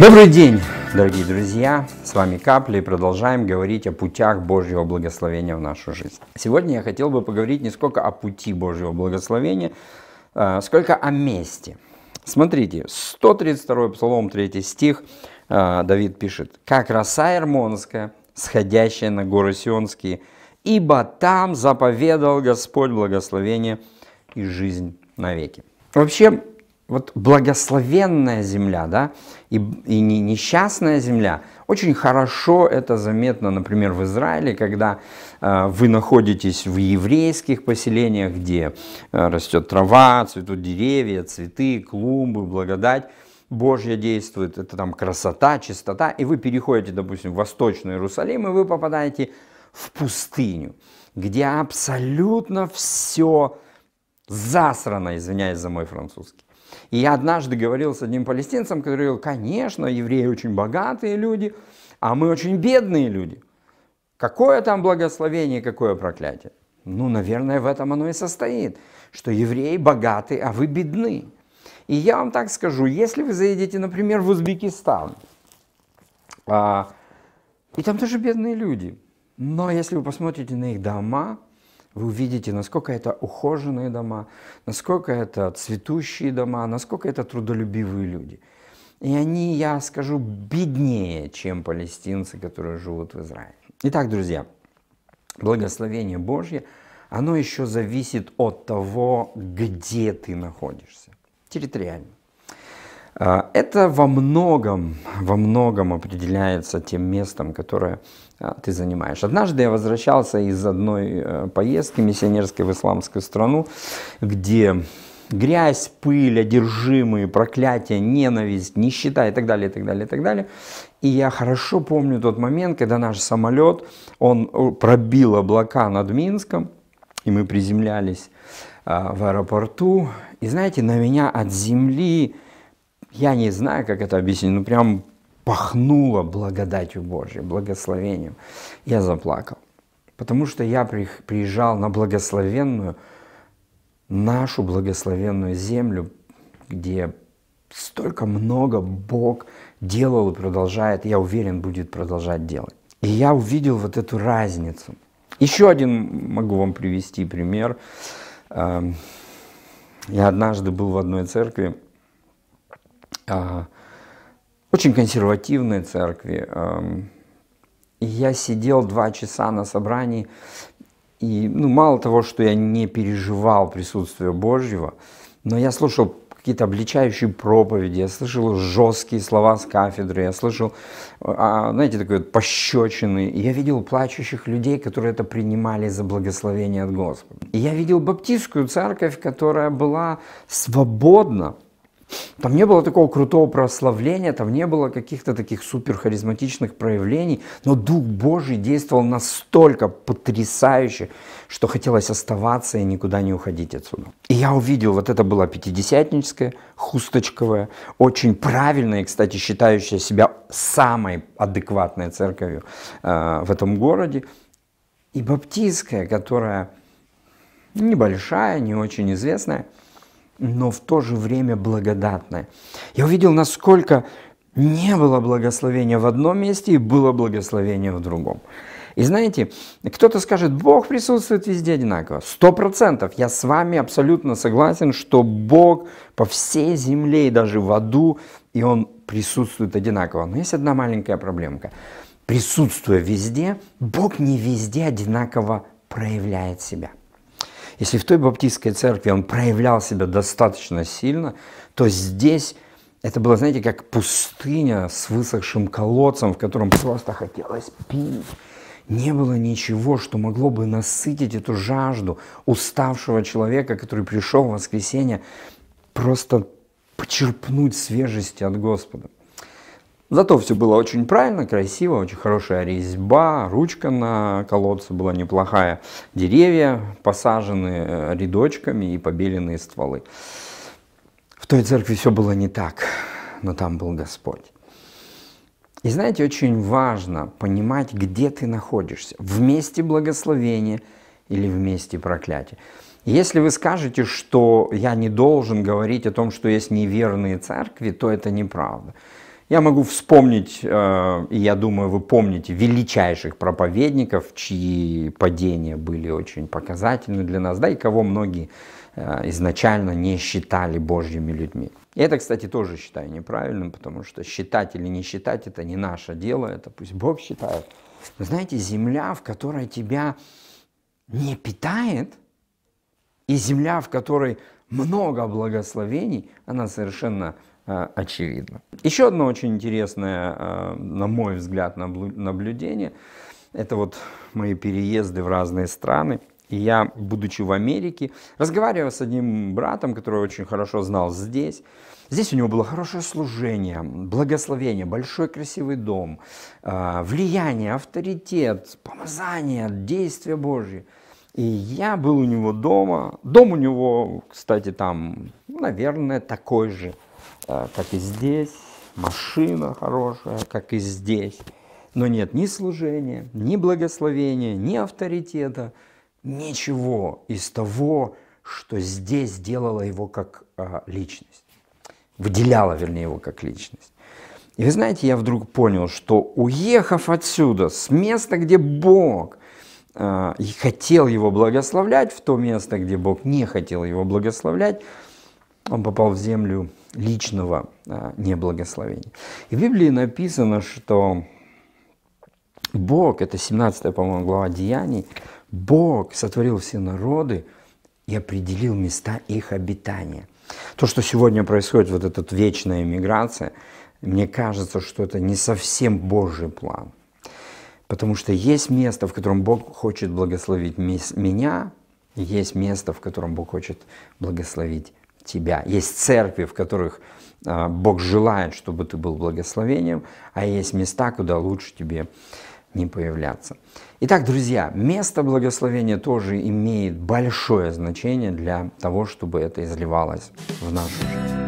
Добрый день, дорогие друзья! С вами Капли и продолжаем говорить о путях Божьего благословения в нашу жизнь. Сегодня я хотел бы поговорить не сколько о пути Божьего благословения, а, сколько о месте. Смотрите, 132 Псалом, 3 стих, а, Давид пишет, «Как роса Ермонская, сходящая на горы Сионские, ибо там заповедал Господь благословение и жизнь навеки». Вообще, вот благословенная земля, да, и, и не, несчастная земля. Очень хорошо это заметно, например, в Израиле, когда э, вы находитесь в еврейских поселениях, где э, растет трава, цветут деревья, цветы, клумбы, благодать. Божья действует, это там красота, чистота, и вы переходите, допустим, в Восточный Иерусалим, и вы попадаете в пустыню, где абсолютно все засрано, извиняюсь за мой французский и я однажды говорил с одним палестинцем, который говорил, конечно, евреи очень богатые люди, а мы очень бедные люди. Какое там благословение, какое проклятие? Ну, наверное, в этом оно и состоит, что евреи богаты, а вы бедны. И я вам так скажу, если вы заедете, например, в Узбекистан, а, и там тоже бедные люди, но если вы посмотрите на их дома, вы увидите, насколько это ухоженные дома, насколько это цветущие дома, насколько это трудолюбивые люди. И они, я скажу, беднее, чем палестинцы, которые живут в Израиле. Итак, друзья, благословение Божье, оно еще зависит от того, где ты находишься территориально. А, это во многом, во многом определяется тем местом, которое а, ты занимаешь. Однажды я возвращался из одной э, поездки миссионерской в исламскую страну, где грязь, пыль, одержимые, проклятие, ненависть, нищета и так далее, и так далее, и так далее. И я хорошо помню тот момент, когда наш самолет, он пробил облака над Минском, и мы приземлялись а, в аэропорту. И знаете, на меня от земли я не знаю, как это объяснить, но прям пахнуло благодатью Божьей, благословением. Я заплакал, потому что я приезжал на благословенную, нашу благословенную землю, где столько много Бог делал и продолжает, я уверен, будет продолжать делать. И я увидел вот эту разницу. Еще один могу вам привести пример. Эм, я однажды был в одной церкви, а, очень консервативные церкви. И я сидел два часа на собрании, и ну, мало того, что я не переживал присутствие Божьего, но я слушал какие-то обличающие проповеди, я слышал жесткие слова с кафедры, я слышал, а, знаете, такой вот пощечины. я видел плачущих людей, которые это принимали за благословение от Господа. И я видел баптистскую церковь, которая была свободна там не было такого крутого прославления, там не было каких-то таких супер харизматичных проявлений, но Дух Божий действовал настолько потрясающе, что хотелось оставаться и никуда не уходить отсюда. И я увидел, вот это была пятидесятническая, хусточковая, очень правильная, кстати, считающая себя самой адекватной церковью э, в этом городе, и баптистская, которая ну, небольшая, не очень известная – но в то же время благодатное. Я увидел, насколько не было благословения в одном месте и было благословение в другом. И знаете, кто-то скажет, Бог присутствует везде одинаково. Сто процентов. Я с вами абсолютно согласен, что Бог по всей земле и даже в аду, и Он присутствует одинаково. Но есть одна маленькая проблемка. Присутствуя везде, Бог не везде одинаково проявляет себя. Если в той баптистской церкви он проявлял себя достаточно сильно, то здесь это было, знаете, как пустыня с высохшим колодцем, в котором просто хотелось пить. Не было ничего, что могло бы насытить эту жажду уставшего человека, который пришел в воскресенье, просто почерпнуть свежести от Господа. Зато все было очень правильно, красиво, очень хорошая резьба, ручка на колодце была неплохая, деревья посажены э, рядочками и побеленные стволы. В той церкви все было не так, но там был Господь. И знаете, очень важно понимать, где ты находишься, в месте благословения или в месте проклятия. Если вы скажете, что я не должен говорить о том, что есть неверные церкви, то это неправда. Я могу вспомнить, э, и я думаю, вы помните, величайших проповедников, чьи падения были очень показательны для нас, да и кого многие э, изначально не считали божьими людьми. И это, кстати, тоже считаю неправильным, потому что считать или не считать – это не наше дело, это пусть Бог считает. Но знаете, земля, в которой тебя не питает, и земля, в которой много благословений, она совершенно – Э, очевидно. Еще одно очень интересное, э, на мой взгляд, наблюдение – это вот мои переезды в разные страны. И я, будучи в Америке, разговаривал с одним братом, который очень хорошо знал здесь. Здесь у него было хорошее служение, благословение, большой красивый дом, э, влияние, авторитет, помазание, действие Божье. И я был у него дома. Дом у него, кстати, там, наверное, такой же, Э, как и здесь, машина хорошая, как и здесь. Но нет ни служения, ни благословения, ни авторитета, ничего из того, что здесь делало его как а, личность, выделяло, вернее, его как личность. И вы знаете, я вдруг понял, что уехав отсюда, с места, где Бог а, и хотел его благословлять, в то место, где Бог не хотел его благословлять, он попал в землю личного а, неблагословения. И в Библии написано, что Бог, это 17 по-моему, глава Деяний, Бог сотворил все народы и определил места их обитания. То, что сегодня происходит, вот эта вечная миграция, мне кажется, что это не совсем Божий план. Потому что есть место, в котором Бог хочет благословить меня, есть место, в котором Бог хочет благословить тебя. Есть церкви, в которых а, Бог желает, чтобы ты был благословением, а есть места, куда лучше тебе не появляться. Итак, друзья, место благословения тоже имеет большое значение для того, чтобы это изливалось в нашу жизнь.